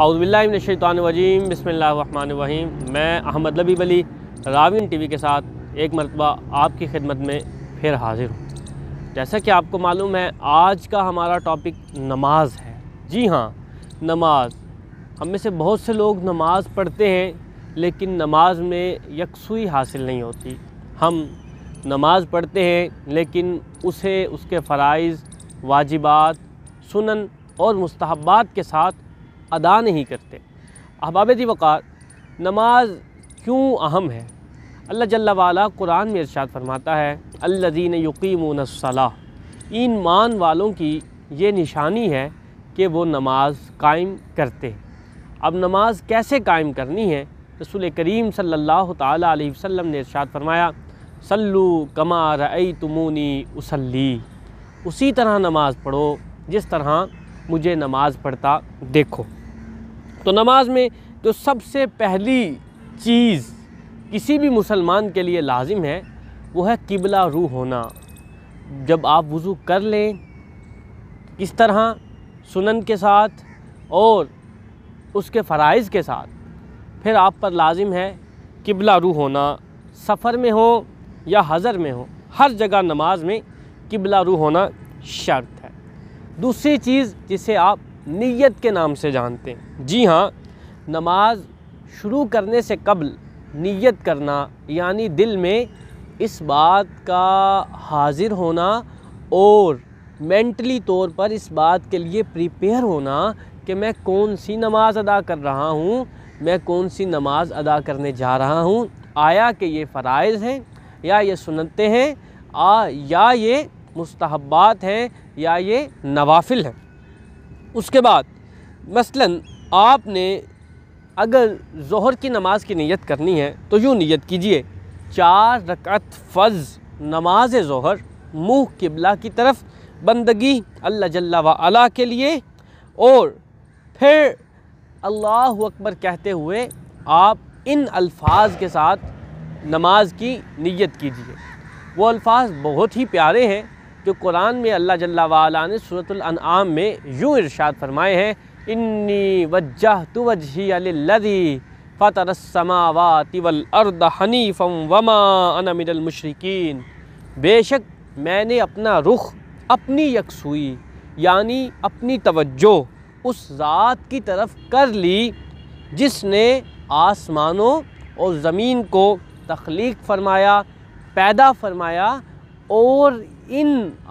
अउज़बिल्लाशैतवानवजीम बसमीम मैं अहमद लबी अली रावीन टीवी के साथ एक मरतबा आपकी खिदमत में फिर हाजिर हूँ जैसा कि आपको मालूम है आज का हमारा टॉपिक नमाज है जी हाँ नमाज हम में से बहुत से लोग नमाज पढ़ते हैं लेकिन नमाज में यकसुई हासिल नहीं होती हम नमाज पढ़ते हैं लेकिन उसे उसके फ़रज़ वाजिबात सुनन और मस्तबात के साथ अदा नहीं करते अहबाब वक़ार नमाज क्यों अहम है अल्लाह जल्ला वाला कुरान में इरशाद फरमाता है अल्लादीन इन मान वालों की ये निशानी है कि वो नमाज कायम करते हैं अब नमाज कैसे कायम करनी है रसूल करीम सल्लल्लाहु अलैहि वसल्लम ने इरशाद फरमाया सल्लु कमा रई तुमूनी उसली उसी तरह नमाज़ पढ़ो जिस तरह मुझे नमाज़ पढ़ता देखो तो नमाज में जो तो सबसे पहली चीज़ किसी भी मुसलमान के लिए लाजिम है वो है किबला रू होना जब आप वज़ू कर लें किस तरह सुनन के साथ और उसके फ़रज़ के साथ फिर आप पर लाजिम है किबला रू होना सफ़र में हो या हज़र में हो हर जगह नमाज में किबला रू होना शर्त है दूसरी चीज़ जिसे आप नियत के नाम से जानते हैं जी हाँ नमाज शुरू करने से कबल नियत करना यानी दिल में इस बात का हाजिर होना और मेंटली तौर पर इस बात के लिए प्रिपेयर होना कि मैं कौन सी नमाज़ अदा कर रहा हूँ मैं कौन सी नमाज़ अदा करने जा रहा हूँ आया कि ये फ़रज़ हैं या ये सुनते हैं आ या ये मुस्तहबात हैं या ये नवाफिल हैं उसके बाद मसलन आपने अगर जहर की नमाज़ की नीयत करनी है तो यूँ नीयत कीजिए चार रकत फ़र्ज़ नमाज जहर मुँह किबला की तरफ बंदगी अल्लाह जल्ला वाला के लिए और फिर अल्लाह अकबर कहते हुए आप इन अल्फाज के साथ नमाज की नीयत कीजिए वो अल्फाज बहुत ही प्यारे हैं जो कुरान में अल्लाह जल्ला वाला ने सूरतम में यूँ इरशाद फरमाए हैं इन्नी वजह तो वजही अल्लदी वल अर्द हनीफ़म वमा बेशक मैंने अपना रुख अपनी यकसुई यानी अपनी तवज्जो उस ज़ात की तरफ कर ली जिसने आसमानों और ज़मीन को तख्लीक फरमाया पैदा फरमाया और इन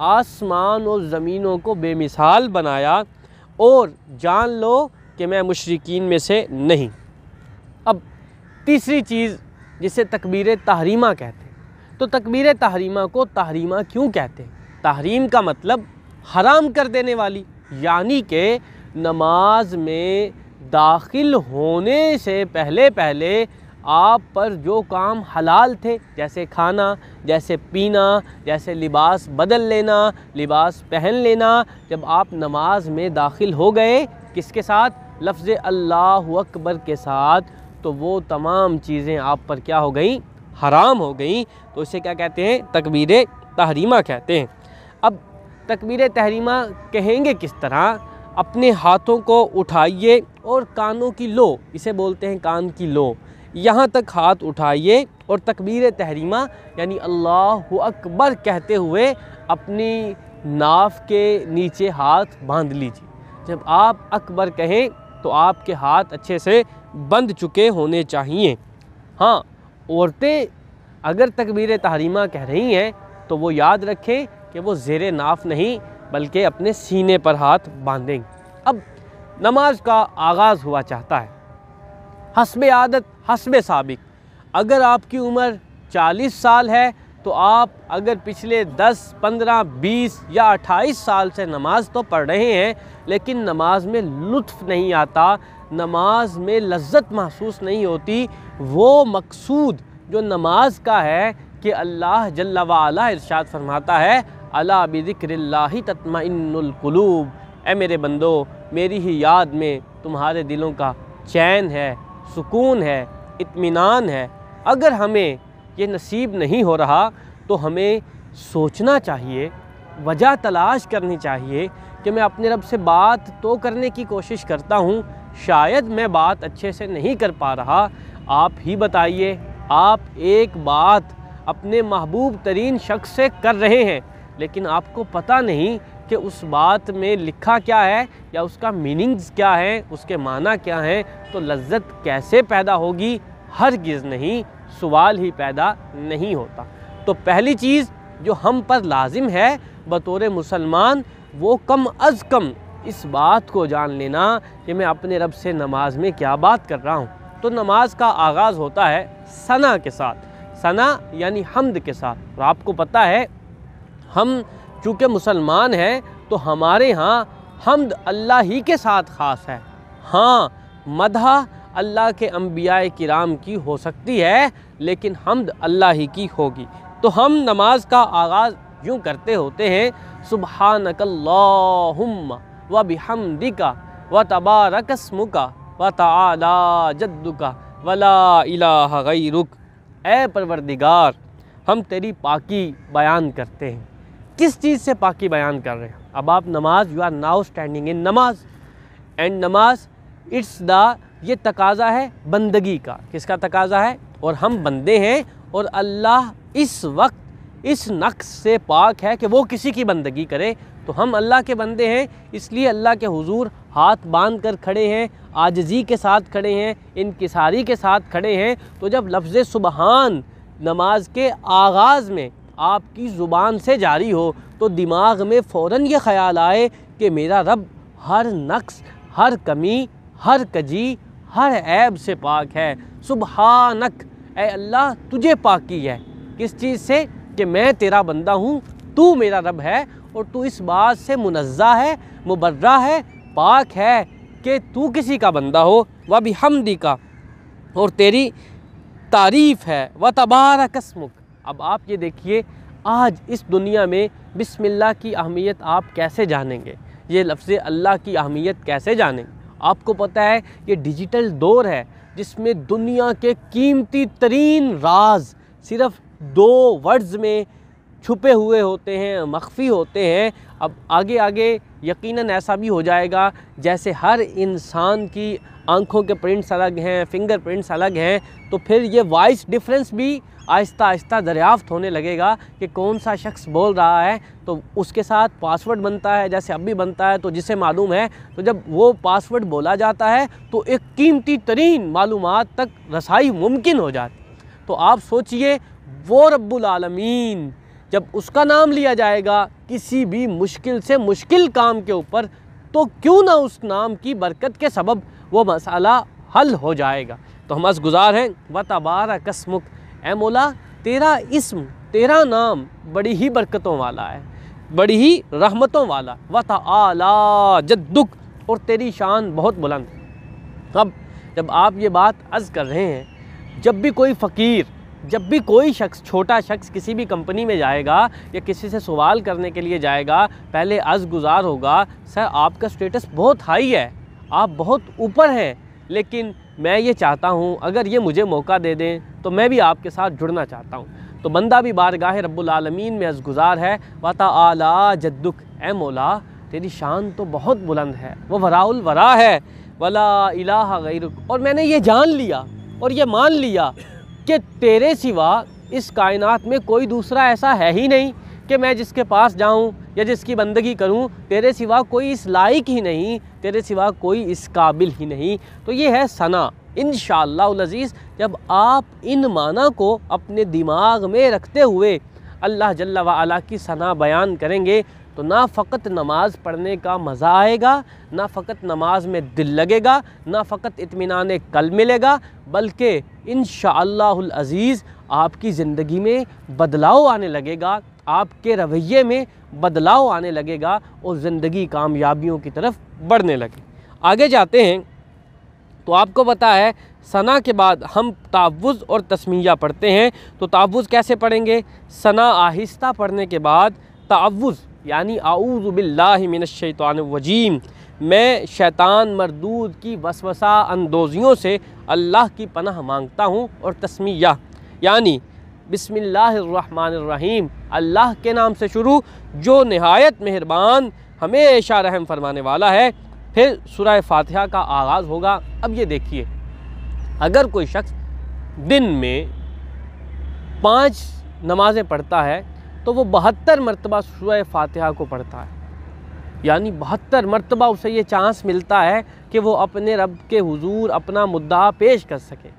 आसमान और ज़मीनों को बेमिसाल बनाया और जान लो कि मैं मशरकिन में से नहीं अब तीसरी चीज़ जिसे तकबीर तहरीमा कहते हैं तो तकबीर तहरीमा को तहरीमा क्यों कहते हैं तहरीम का मतलब हराम कर देने वाली यानी कि नमाज में दाखिल होने से पहले पहले आप पर जो काम हलाल थे जैसे खाना जैसे पीना जैसे लिबास बदल लेना लिबास पहन लेना जब आप नमाज में दाखिल हो गए किसके साथ लफ्ज़ अल्लाह अकबर के साथ तो वो तमाम चीज़ें आप पर क्या हो गई हराम हो गई तो इसे क्या कहते हैं तकबीर तहरीमा कहते हैं अब तकबीर तहरीमा कहेंगे किस तरह अपने हाथों को उठाइए और कानों की लो इसे बोलते हैं कान की लो यहाँ तक हाथ उठाइए और तकबीर तहरीमा यानी अल्लाह अकबर कहते हुए अपनी नाफ के नीचे हाथ बांध लीजिए जब आप अकबर कहें तो आपके हाथ अच्छे से बंद चुके होने चाहिए हाँ औरतें अगर तकबीर तहरीमा कह रही हैं तो वो याद रखें कि वो जेर नाफ नहीं बल्कि अपने सीने पर हाथ बांधेंगे अब नमाज का आगाज़ हुआ चाहता है हसब आदत हसब सबक अगर आपकी उम्र 40 साल है तो आप अगर पिछले 10, 15, 20 या 28 साल से नमाज तो पढ़ रहे हैं लेकिन नमाज में लुत्फ़ नहीं आता नमाज में लज्जत महसूस नहीं होती वो मकसूद जो नमाज का है कि अल्लाह जल्ला इरशाद फरमाता है अला बिक्र तत्माकलूब ए मेरे बंदो मेरी ही याद में तुम्हारे दिलों का चैन है सुकून है इत्मीनान है अगर हमें ये नसीब नहीं हो रहा तो हमें सोचना चाहिए वजह तलाश करनी चाहिए कि मैं अपने रब से बात तो करने की कोशिश करता हूँ शायद मैं बात अच्छे से नहीं कर पा रहा आप ही बताइए आप एक बात अपने महबूब तरीन शख्स से कर रहे हैं लेकिन आपको पता नहीं कि उस बात में लिखा क्या है या उसका मीनिंग्स क्या है उसके माना क्या हैं तो लज्जत कैसे पैदा होगी हर गिज़ नहीं सवाल ही पैदा नहीं होता तो पहली चीज़ जो हम पर लाजिम है बतौर मुसलमान वो कम अज़ कम इस बात को जान लेना कि मैं अपने रब से नमाज में क्या बात कर रहा हूँ तो नमाज का आगाज़ होता है सना के साथ सना यानी हमद के साथ और आपको पता है हम चूँकि मुसलमान हैं तो हमारे यहाँ हमद अल्लाह ही के साथ ख़ास है हाँ मदहा अल्लाह के अम्बिया कराम की हो सकती है लेकिन हमद अल्लाह ही की होगी तो हम नमाज का आगाज़ यूँ करते होते हैं सुबह नकल्ला व बिहमदी का व तबारकसम का व तला जद्दू का वला इला रुख ए परवरदिगार हम तेरी पाकी बयान करते हैं किस चीज़ से पाकि बयान कर रहे हैं अब आप नमाज you are now standing in namaz and नमाज इट्स द ये तकाजा है बंदगी का किसका तकाजा है और हम बंदे हैं और अल्लाह इस वक्त इस नक्स से पाक है कि वो किसी की बंदगी करे तो हम अल्लाह के बंदे हैं इसलिए अल्लाह के हुजूर हाथ बांध कर खड़े हैं आजजी के साथ खड़े हैं इनकसारी के साथ खड़े हैं तो जब लफ्ज़ सुबहान नमाज के आगाज़ में आपकी ज़ुबान से जारी हो तो दिमाग में फ़ौर ये ख्याल आए कि मेरा रब हर नक्स हर कमी हर कजी हर ऐब से पाक है सुबहानक नक अल्लाह तुझे पाकी है किस चीज़ से कि मैं तेरा बंदा हूँ तू मेरा रब है और तू इस बात से मुनज़ा है मुबर्रा है पाक है कि तू किसी का बंदा हो वह भी हमदी का और तेरी तारीफ़ है व तबारकस्मुक अब आप ये देखिए आज इस दुनिया में बिसमिल्ला की अहमियत आप कैसे जानेंगे ये लफ्ज़ अल्लाह की अहमियत कैसे जानेंगे आपको पता है ये डिजिटल दौर है जिसमें दुनिया के कीमती तरीन राज सिर्फ दो वर्ड्स में छुपे हुए होते हैं मख्फी होते हैं अब आगे आगे यकीनन ऐसा भी हो जाएगा जैसे हर इंसान की आंखों के प्रिंट्स अलग हैं फिंगर प्रिंट्स अलग हैं तो फिर ये वॉइस डिफरेंस भी आहिस्ता आहिस्ता दरियाफ्त होने लगेगा कि कौन सा शख्स बोल रहा है तो उसके साथ पासवर्ड बनता है जैसे अब भी बनता है तो जिसे मालूम है तो जब वो पासवर्ड बोला जाता है तो एक कीमती तरीन मालूम तक रसाई मुमकिन हो जाती तो आप सोचिए वो रब्बुल आलमीन जब उसका नाम लिया जाएगा किसी भी मुश्किल से मुश्किल काम के ऊपर तो क्यों ना उस नाम की बरकत के सबब वो मसाला हल हो जाएगा तो हम अस गुज़ार हैं व तबारा कसमुक ए मोला तेरा इसम तेरा नाम बड़ी ही बरकतों वाला है बड़ी ही रहमतों वाला व तला जद्दुक और तेरी शान बहुत बुलंद अब जब आप ये बात अज कर रहे हैं जब भी कोई फ़कीर जब भी कोई शख्स छोटा शख्स किसी भी कंपनी में जाएगा या किसी से सवाल करने के लिए जाएगा पहले अजगुजार गुजार होगा सर आपका स्टेटस बहुत हाई है आप बहुत ऊपर हैं लेकिन मैं ये चाहता हूँ अगर ये मुझे मौका दे दें तो मैं भी आपके साथ जुड़ना चाहता हूँ तो बंदा भी बारगाह रब्बुलमीन में अजगुजार है वाता आला जद्दुक ए मौला तेरी शान तो बहुत बुलंद है वह वराउल वरा है वला इलाह गैरुक और मैंने ये जान लिया और ये मान लिया कि तेरे सिवा इस कायनात में कोई दूसरा ऐसा है ही नहीं कि मैं जिसके पास जाऊं या जिसकी बंदगी करूं तेरे सिवा कोई इस लायक ही नहीं तेरे सिवा कोई इस काबिल ही नहीं तो ये है सना इन शज़ीज़ जब आप इन माना को अपने दिमाग में रखते हुए अल्लाह जल्ला वाला की सना बयान करेंगे तो ना फ़कत नमाज़ पढ़ने का मज़ा आएगा ना फ़कत नमाज में दिल लगेगा ना फ़कत इतमान कल मिलेगा बल्कि इन अज़ीज़ आपकी ज़िंदगी में बदलाव आने लगेगा आपके रवैये में बदलाव आने लगेगा और ज़िंदगी कामयाबियों की तरफ बढ़ने लगे आगे जाते हैं तो आपको पता है सना के बाद हम तावुज़ और तस्मिया पढ़ते हैं तो तावुज़ कैसे पढ़ेंगे सना आहिस्ता पढ़ने के बाद तावुज़ यानी वजीम मैं शैतान मरदूद की वसवसा अंदोजियों से अल्लाह की पनाह मांगता हूँ और तस्मिया यानी बिसमीम अल्लाह के नाम से शुरू जो नहायत मेहरबान हमेशा रहम फरमाने वाला है फिर सुरह फातिहा का आगाज़ होगा अब ये देखिए अगर कोई शख्स दिन में पाँच नमाज़ें पढ़ता है तो वो बहत्तर मरतबा सूर्य फातिहा को पढ़ता है यानी बहत्तर मरतबा उसे ये चांस मिलता है कि वो अपने रब के हुजूर अपना मुद्दा पेश कर सके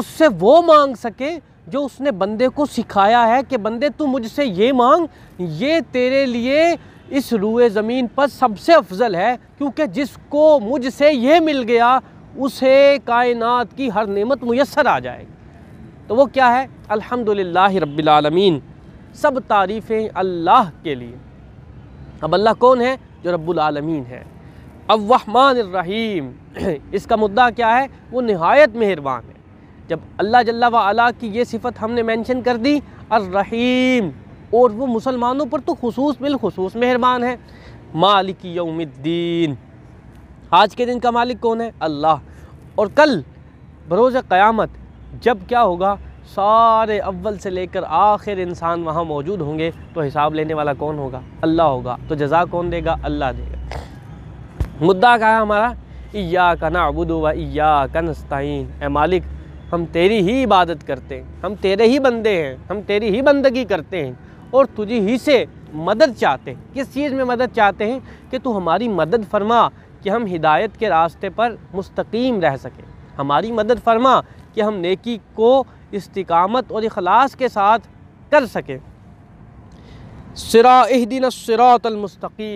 उससे वो मांग सके जो उसने बंदे को सिखाया है कि बंदे तू मुझसे ये मांग ये तेरे लिए इस रुए ज़मीन पर सबसे अफजल है क्योंकि जिसको मुझसे ये मिल गया उसे कायनात की हर नेमत मैसर आ जाएगी तो वो क्या है अल्हम्दुलिल्लाह रब्बिल आलमीन सब तारीफ़ें अल्लाह के लिए अब अल्लाह कौन है जो रब्बुल आलमीन है अव्वहमान रहीम इसका मुद्दा क्या है वो नहायत मेहरबान है जब अल्लाह जल्ला वाला की ये सिफत हमने मेंशन कर दी और रहीम और वो मुसलमानों पर तो खसूस बिलखसूस मेहरबान है मालिक यौमद्दीन आज के दिन का मालिक कौन है अल्लाह और कल बरोज़ क़यामत जब क्या होगा सारे अव्वल से लेकर आखिर इंसान वहाँ मौजूद होंगे तो हिसाब लेने वाला कौन होगा अल्लाह होगा तो जजा कौन देगा अल्लाह देगा मुद्दा क्या है हमारा इया का नाबुद व इया का नस्ताइन ए मालिक हम तेरी ही इबादत करते हैं हम तेरे ही बंदे हैं हम तेरी ही बंदगी करते हैं और तुझे ही से मदद चाहते हैं किस चीज़ में मदद चाहते हैं कि तू हमारी मदद फरमा कि हम हिदायत के रास्ते पर मुस्तकीम रह सकें हमारी मदद फरमा कि हम नेकी को इस्तकामत और अखलास के साथ कर सकें सिराहदिन ए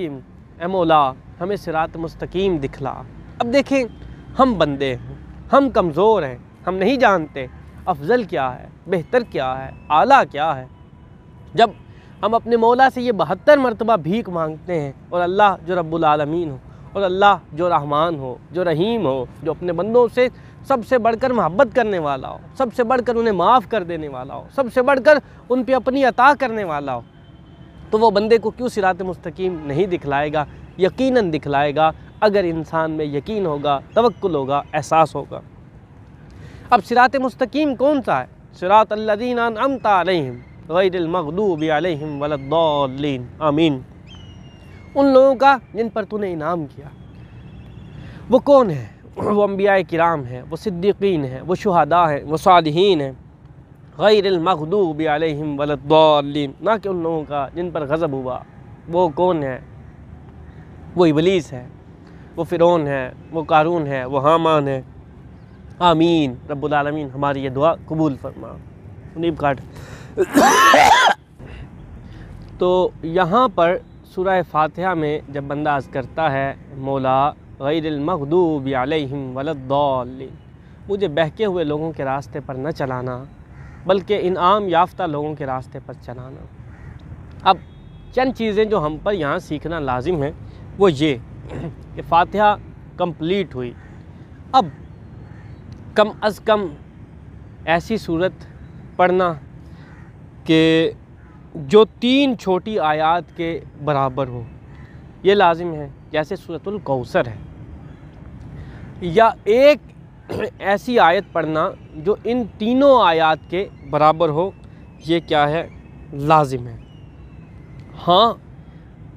एमोला हमें सिरात मुस्तकीम दिखला अब देखें हम बंदे हैं हम कमज़ोर हैं हम नहीं जानते अफजल क्या है बेहतर क्या है आला क्या है जब हम अपने मौला से ये बहत्तर मरतबा भीख मांगते हैं और अल्लाह जो रब्बुल रबालमीन हो और अल्लाह जो रहमान हो जो रहीम हो जो अपने बंदों से सबसे बढ़कर मोहब्बत करने वाला हो सबसे बढ़कर उन्हें माफ़ कर देने वाला हो सबसे बढ़कर उन पर अपनी अता करने वाला हो तो वो बंदे को क्यों सिरात मुस्तकीम नहीं दिखलाएगा यकीनन दिखलाएगा अगर इंसान में यकीन होगा तवक्ल होगा एहसास होगा अब सिरात मुस्तकीम कौन सा है सिरात अल्लादीन अमता अलहम गैरमखदूब अलहम आमीन उन लोगों का जिन पर तूने इनाम किया वो कौन है वो अम्बिया कराम हैं वो सिद्दीकीन हैं वो शहदा हैं वो सालहीन हैं गैरमखदूब आलम वलद्दौलिन ना कि उन लोगों का जिन पर गज़ब हुआ वो कौन है वो इबलीस है वो फ़िरौन है वो कारून है वो हामान है आमीन रब्बुलमीन हमारी ये दुआ कबूल फरमा नीब काट तो यहाँ पर सूर्य फातिहा में जब बंदा अर्ज़ करता है मौला गैरमखदूब अलहम वलद्दौल मुझे बहके हुए लोगों के रास्ते पर न चलाना बल्कि इनाम याफ्ता लोगों के रास्ते पर चलाना अब चंद चीज़ें जो हम पर यहाँ सीखना लाजिम है वो ये कि फातिहा कंप्लीट हुई अब कम अज़ कम ऐसी सूरत पढ़ना कि जो तीन छोटी आयात के बराबर हो ये लाजिम है जैसे सूरतुल कौसर है या एक ऐसी आयत पढ़ना जो इन तीनों आयात के बराबर हो ये क्या है लाजिम है हाँ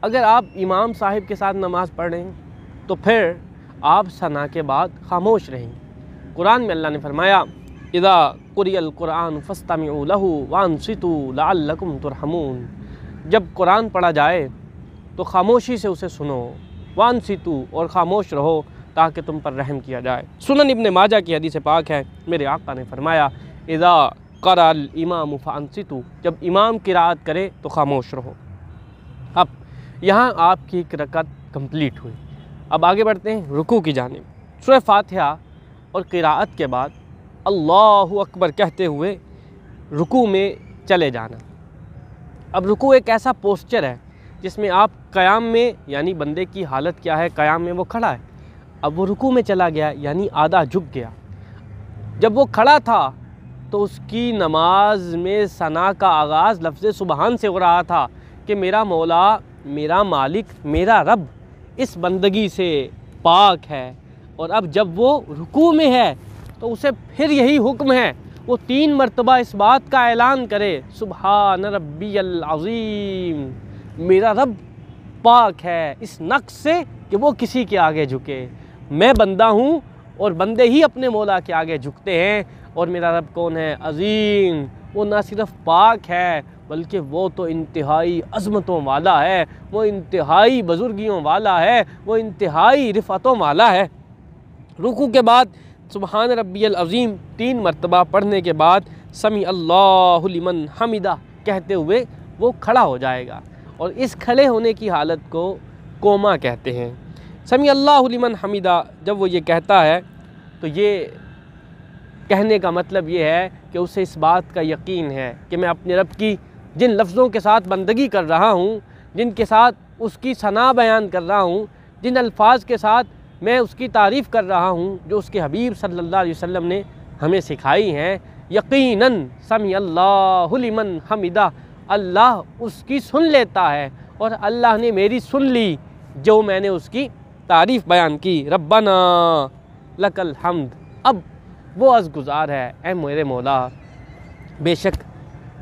अगर आप इमाम साहिब के साथ नमाज़ पढ़ रहे हैं तो फिर आप सना के बाद खामोश रहें कुरान में अल्लाह ने फरमाया इदा कुरियल कुरान फ़स्तामी लहू वान सितु लाकुम तुरहमून जब कुरान पढ़ा जाए तो खामोशी से उसे सुनो वान सितु और खामोश रहो ताकि तुम पर रहम किया जाए सुनन इबन माजा की हदीस पाक है मेरे आका ने फरमाया इदा कराल इमाम फ़ानसितु जब इमाम किरात करे तो खामोश रहो अब यहाँ आपकी एक रकत कम्प्लीट हुई अब आगे बढ़ते हैं रुकू की जानब सुर फातहा और किरात के बाद अल्लाह अकबर कहते हुए रुकू में चले जाना अब रुकू एक ऐसा पोस्चर है जिसमें आप क़याम में यानी बंदे की हालत क्या है क़याम में वो खड़ा है अब वो रुकू में चला गया यानी आधा झुक गया जब वो खड़ा था तो उसकी नमाज में सना का आगाज़ लफ्ज़ सुबहान से हो रहा था कि मेरा मौला मेरा मालिक मेरा रब इस बंदगी से पाक है और अब जब वो रुकू में है तो उसे फिर यही हुक्म है वो तीन मरतबा इस बात का ऐलान करे सुबह रबी अज़ीम मेरा रब पाक है इस नक्श से कि वो किसी के आगे झुके मैं बंदा हूँ और बंदे ही अपने मौला के आगे झुकते हैं और मेरा रब कौन है अज़ीम वो ना सिर्फ पाक है बल्कि वो तो इंतहाई अजमतों वाला है वो इंतहाई बुज़ुर्गियों वाला है वो इंतहाई रिफतों वाला है रुकू के बाद सुबहान रबील अज़ीम तीन मरतबा पढ़ने के बाद समी अल्लामन हमिदा कहते हुए वो खड़ा हो जाएगा और इस खड़े होने की हालत को कोमा कहते हैं समी अल्लामन हमिदा जब वो ये कहता है तो ये कहने का मतलब ये है कि उसे इस बात का यकीन है कि मैं अपने रब की जिन लफ्ज़ों के साथ बंदगी कर रहा हूँ जिनके साथ उसकी सना बयान कर रहा हूँ जिन अल्फाज के साथ मैं उसकी तारीफ़ कर रहा हूँ जो उसके हबीब सल्लल्लाहु अलैहि वसल्लम ने हमें सिखाई हैं यकीनन समी अल्लाहमन हमिदा अल्लाह उसकी सुन लेता है और अल्लाह ने मेरी सुन ली जो मैंने उसकी तारीफ़ बयान की रब्बाना लकल हमद अब वो अज़ गुज़ार है ए मेरे मौला बेशक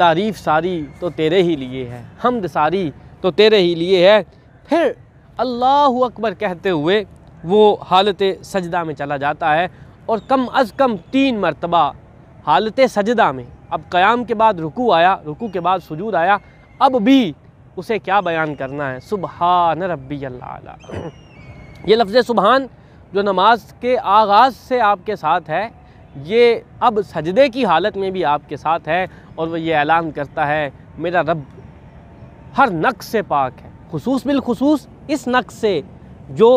तारीफ़ सारी तो तेरे ही लिए है हमद सारी तो तेरे ही लिए है फिर अल्लाह अकबर कहते हुए वो हालत सजदा में चला जाता है और कम अज़ कम तीन मरतबा हालत सजदा में अब क़याम के बाद रुकू आया रुकू के बाद सजूद आया अब भी उसे क्या बयान करना है सुबहान रबी अल्ला ये लफ्ज़ सुबहान जो नमाज के आगाज़ से आपके साथ है ये अब सजदे की हालत में भी आपके साथ है और वह ये ऐलान करता है मेरा रब हर नक्स से पाक है खसूस बिलखसूस इस नक्स से जो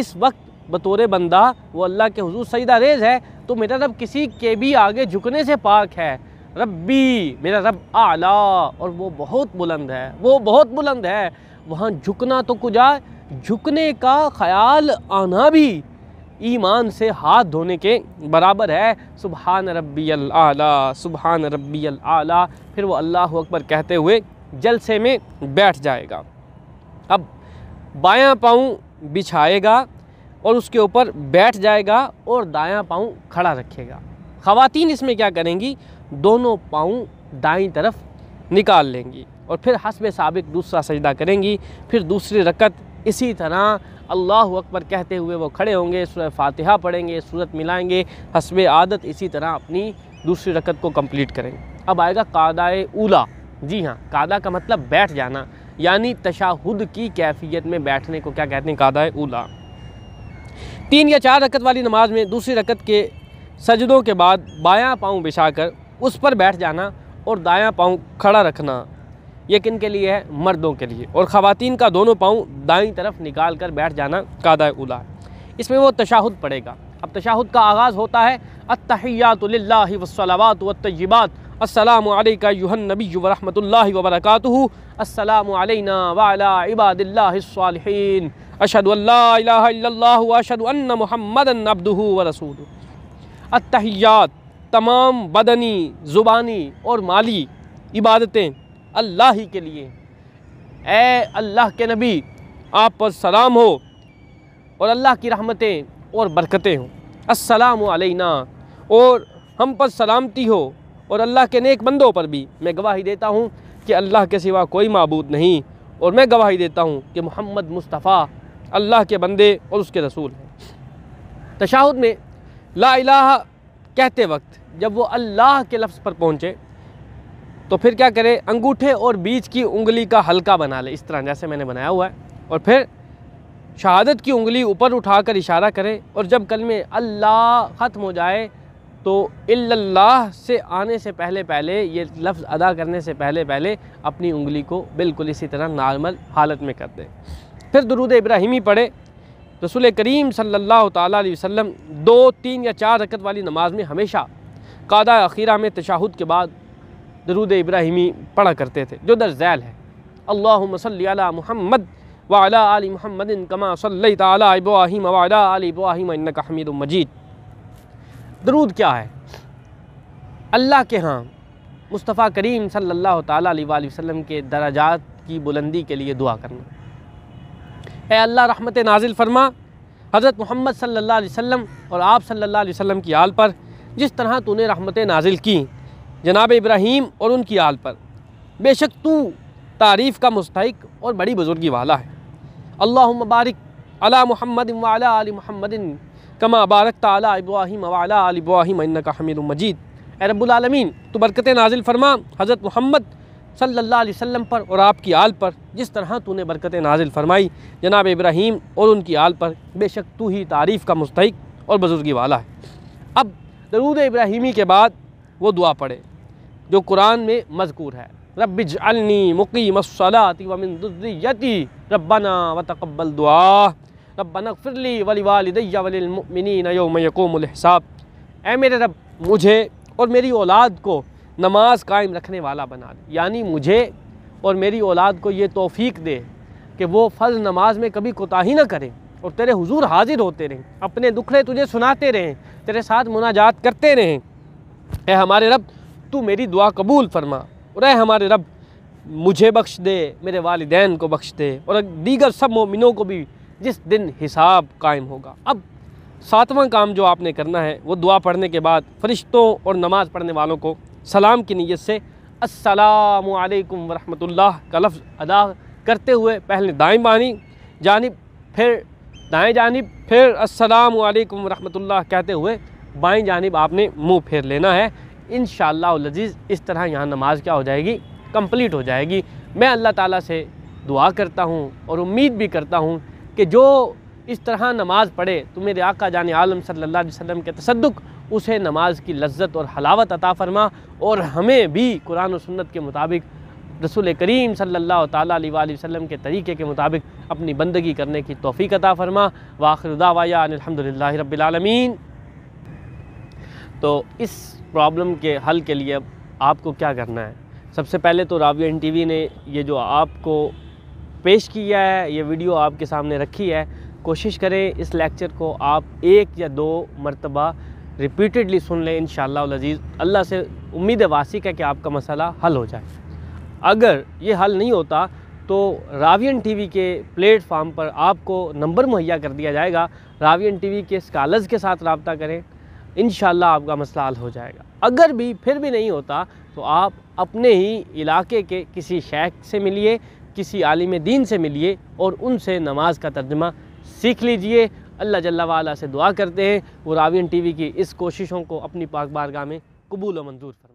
इस वक्त बतौर बंदा वो अल्लाह के हजूर सजदा रेज है तो मेरा रब किसी के भी आगे झुकने से पाक है रब्बी मेरा रब आला और वो बहुत बुलंद है वो बहुत बुलंद है वहाँ झुकना तो कुजा झुकने का ख्याल आना भी ईमान से हाथ धोने के बराबर है सुबहान रब्बी आला सुबहान रब्बी आला फिर वो अल्लाह अकबर कहते हुए जलसे में बैठ जाएगा अब बायां पाऊँ बिछाएगा और उसके ऊपर बैठ जाएगा और दायां पाँव खड़ा रखेगा ख़वातीन इसमें क्या करेंगी दोनों पाँव दाई तरफ निकाल लेंगी और फिर हसब सबक दूसरा सजदा करेंगी फिर दूसरी रकत इसी तरह अल्लाह अकबर कहते हुए वो खड़े होंगे सूर्य फातिहा पढ़ेंगे सूरत मिलाएंगे हसब आदत इसी तरह अपनी दूसरी रकत को कंप्लीट करेंगे अब आएगा कादाए उला जी हाँ कादा का मतलब बैठ जाना यानी तशाहुद की कैफियत में बैठने को क्या कहते हैं कादा उला तीन या चार रकत वाली नमाज में दूसरी रकत के सजदों के बाद बायां पाँव बिछाकर उस पर बैठ जाना और दायां पाँव खड़ा रखना ये किन के लिए है मर्दों के लिए और ख़वातीन का दोनों पाँव दाईं तरफ निकाल कर बैठ जाना कादा उला इसमें वो तशाहुद पड़ेगा अब तशाहुद का आगाज़ होता है अतहियात वसलावात व तयबात असलमैक यूहन नबी वरहमल वबरक असलना वाला इबादिल्लासालहन अशदल्लाशद महमद अब्दू व रसूल अतहयात तमाम बदनी ज़ुबानी और माली इबादतें अल्लाह ही के लिए ए अल्लाह के नबी आप पर सलाम हो और अल्लाह की रहमतें और बरकतें हों असलना और हम पर सलामती हो और अल्लाह के नेक बंदों पर भी मैं गवाही देता हूँ कि अल्लाह के सिवा कोई मबूद नहीं और मैं गवाही देता हूँ कि मोहम्मद मुस्तफ़ा अल्लाह के बंदे और उसके रसूल हैं तशाहुद में ला इलाह कहते वक्त जब वो अल्लाह के लफ्ज़ पर पहुँचे तो फिर क्या करें अंगूठे और बीच की उंगली का हल्का बना ले इस तरह जैसे मैंने बनाया हुआ है और फिर शहादत की उंगली ऊपर उठाकर इशारा करें और जब कल में अल्लाह ख़त्म हो जाए तो इल्लाह से आने से पहले पहले ये लफ्ज़ अदा करने से पहले पहले अपनी उंगली को बिल्कुल इसी तरह नॉर्मल हालत में कर दें फिर दरूद इब्राहिमी पढ़े रसूल करीम सल्लल्लाहु अलैहि वसल्लम दो तीन या चार रकत वाली नमाज में हमेशा कादा अखीरा में तशाहुद के बाद दरूद इब्राहिमी पढ़ा करते थे जो दर जैल है अल्लाह मसल महमद वाला आल महमद कमा सल तला इब्राहिम वाला आल इब्राहिम का हमीद मजीद दरूद क्या है अल्लाह के हाँ मुस्तफ़ा करीम सल्लल्लाहु अलैहि वसल्लम के दराजात की बुलंदी के लिए दुआ करना है अल्लाह रहमत नाजिल फरमा हज़रत मोहम्मद सल्लल्लाहु अलैहि वसल्लम और आप सल्लल्लाहु अलैहि वसल्लम की आल पर जिस तरह तूने रहमत नाजिल की जनाब इब्राहीम और उनकी आल पर बेशक तू तारीफ़ का मुस्तक और बड़ी बुज़ुर्गी वाला है अल्लाह मुबारक अला मोहम्मद वाला अली कमा बारक तला इब्राहिम वाला इब्राहिम का हमीद मजीद रबालमीन तो बरकत नाजिल फरमा हज़रत मोहम्मद सल्ला वसम पर और आपकी आल पर जिस तरह तूने बरकत नाजिल फरमाई जनाब इब्राहिम और उनकी आल पर बेशक तू ही तारीफ़ का मुस्तक और बुजुर्गी वाला है अब दरूद इब्राहिमी के बाद वो दुआ पढ़े जो कुरान में मजकूर है रबिज अलनी मुकी मसलाती वमिनती रब्बाना व तकबल दुआ रबन फिरली वली वालदैया वलिन नयो यकोमसाब ए मेरे रब मुझे और मेरी औलाद को नमाज कायम रखने वाला बना दे यानी मुझे और मेरी औलाद को ये तोफ़ी दे कि वो फ़र्ज़ नमाज में कभी कोताही ना करें और तेरे हुजूर हाजिर होते रहें अपने दुखड़े तुझे सुनाते रहें तेरे साथ मुनाजात करते रहें ए हमारे रब तू मेरी दुआ कबूल फरमा और ए हमारे रब मुझे बख्श दे मेरे वालदेन को बख्श दे और दीगर सब मोमिनों को भी जिस दिन हिसाब कायम होगा अब सातवां काम जो आपने करना है वो दुआ पढ़ने के बाद फरिश्तों और नमाज़ पढ़ने वालों को सलाम की नीयत से असलकम वरहमतुल्लाह का लफ्ज़ अदा करते हुए पहले दाएँ बानी जानब फिर दाएँ जानब फिर असलकम वरहमतुल्लाह कहते हुए बाएँ जानब आपने मुंह फेर लेना है इन लजीज़ इस तरह यहाँ नमाज क्या हो जाएगी कम्प्लीट हो जाएगी मैं अल्लाह ताला से दुआ करता हूँ और उम्मीद भी करता हूँ कि जो इस तरह नमाज़ पढ़े तो मेरे आका जान आलम सल्ला वसम के तसदक उसे नमाज की लज्जत और हलावत अता फरमा और हमें भी कुरान सन्नत सुन्नत के मुताबिक रसूल करीम सल्ला तसम के तरीके के मुताबिक अपनी बंदगी करने की तोफ़ी अता फरमा वाखरदा अलहमदिल्ला रबालमीन तो इस प्रॉब्लम के हल के लिए आपको क्या करना है सबसे पहले तो राविया एन टी वी ने ये जो आपको पेश किया है ये वीडियो आपके सामने रखी है कोशिश करें इस लेक्चर को आप एक या दो मरतबा रिपीटेडली सुन लें इन शजीज़ अल्लाह से उम्मीद वासिक है कि आपका मसला हल हो जाए अगर ये हल नहीं होता तो रावियन टीवी के प्लेटफार्म पर आपको नंबर मुहैया कर दिया जाएगा रावियन टीवी के स्कॉलर्स के साथ रबता करें इन आपका मसला हल हो जाएगा अगर भी फिर भी नहीं होता तो आप अपने ही इलाके के किसी शेख से मिलिए किसी आलिम दीन से मिलिए और उनसे नमाज का तर्जमा सीख लीजिए अल्लाह जल्ला वाला से दुआ करते हैं वो रावीन वी की इस कोशिशों को अपनी पाक बारगाह में कबूल मंजूर फरमा